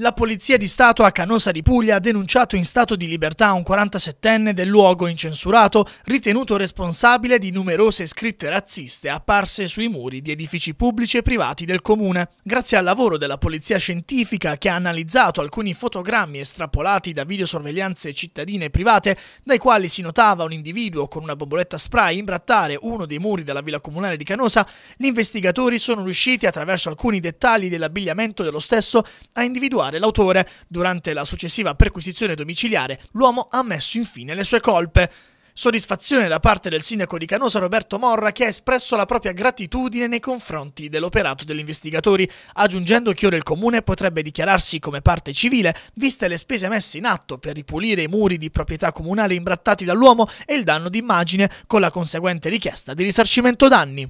La Polizia di Stato a Canosa di Puglia ha denunciato in stato di libertà un 47enne del luogo incensurato, ritenuto responsabile di numerose scritte razziste apparse sui muri di edifici pubblici e privati del comune. Grazie al lavoro della Polizia Scientifica che ha analizzato alcuni fotogrammi estrapolati da videosorveglianze cittadine e private, dai quali si notava un individuo con una bomboletta spray imbrattare uno dei muri della villa comunale di Canosa, gli investigatori sono riusciti attraverso alcuni dettagli dell'abbigliamento dello stesso a individuare individuare l'autore. Durante la successiva perquisizione domiciliare, l'uomo ha ammesso infine le sue colpe. Soddisfazione da parte del sindaco di Canosa Roberto Morra che ha espresso la propria gratitudine nei confronti dell'operato degli investigatori, aggiungendo che ora il comune potrebbe dichiararsi come parte civile, viste le spese messe in atto per ripulire i muri di proprietà comunale imbrattati dall'uomo e il danno d'immagine, con la conseguente richiesta di risarcimento danni.